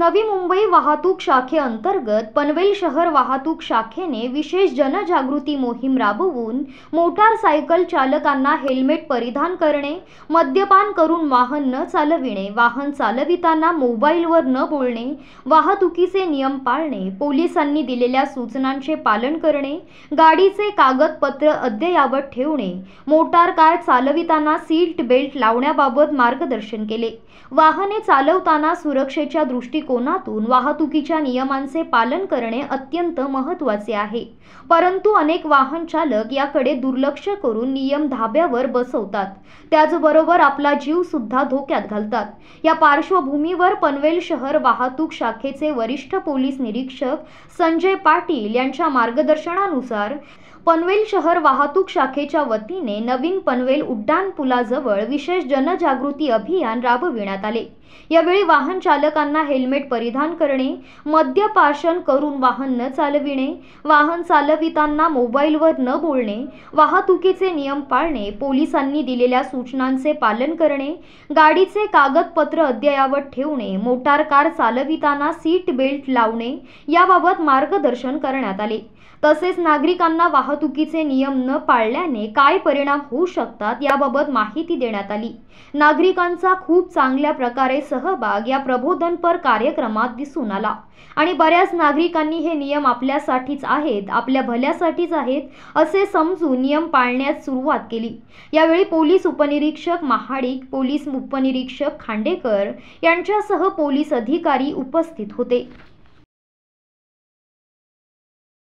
नवी मुंबई वाहतूक शाखेअंतर्गत पनवेल शहर वाहतूक शाखेने विशेष जनजागृती मोहीम राबवून मोटारसायकल चालकांना हेल्मेट परिधान करणे मद्यपान करून वाहन न चालविणे वाहन चालविताना मोबाईलवर न बोलणे वाहतुकीचे नियम पाळणे पोलिसांनी दिलेल्या सूचनांचे पालन करणे गाडीचे कागदपत्र अद्ययावत ठेवणे मोटार कार चालविताना सीट बेल्ट लावण्याबाबत मार्गदर्शन केले वाहने चालवताना सुरक्षेच्या दृष्टी दृष्टिकोनातून वाहतुकीच्या नियमांचे पालन करणे अत्यंत महत्त्वाचे आहे परंतु अनेक वाहन चालक याकडे दुर्लक्ष करून नियम धाब्यावर बसवतात त्याचबरोबर आपला जीव सुद्धा धोक्यात घालतात या पार्श्वभूमीवर पनवेल शहर वाहतूक शाखेचे वरिष्ठ पोलीस निरीक्षक संजय पाटील यांच्या मार्गदर्शनानुसार पनवेल शहर वाहतूक शाखेच्या वतीने नवीन पनवेल उड्डाण पुलाजवळ विशेष जनजागृती अभियान राबविण्यात आले यावेळी वाहन चालकांना हेल्मेट परिधान करणे मद्यपाशन करून वाहन न चालविणे वाहन चालवितांना मोबाईलवर न बोलणे वाहतुकीचे नियम पाळणे पोलिसांनी दिलेल्या सूचनांचे पालन करणे गाडीचे कागदपत्र अद्ययावत ठेवणे मोटार कार चालविताना सीट बेल्ट लावणे याबाबत मार्गदर्शन करण्यात आले तसेच नागरिकांना वाहन वाहतुकीचे नियम न पाळल्याने काय परिणाम होऊ शकतात याबाबत माहिती देण्यात आली नागरिकांचा खूप चांगल्या प्रकारे सहभाग या प्रबोधनपर कार्यक्रमात दिसून आला आणि बऱ्याच नागरिकांनी हे नियम आपल्यासाठीच आहेत आपल्या भल्यासाठीच आहेत असे समजून नियम पाळण्यास सुरुवात केली यावेळी पोलीस उपनिरीक्षक महाडिक पोलीस उपनिरीक्षक खांडेकर यांच्यासह पोलीस अधिकारी उपस्थित होते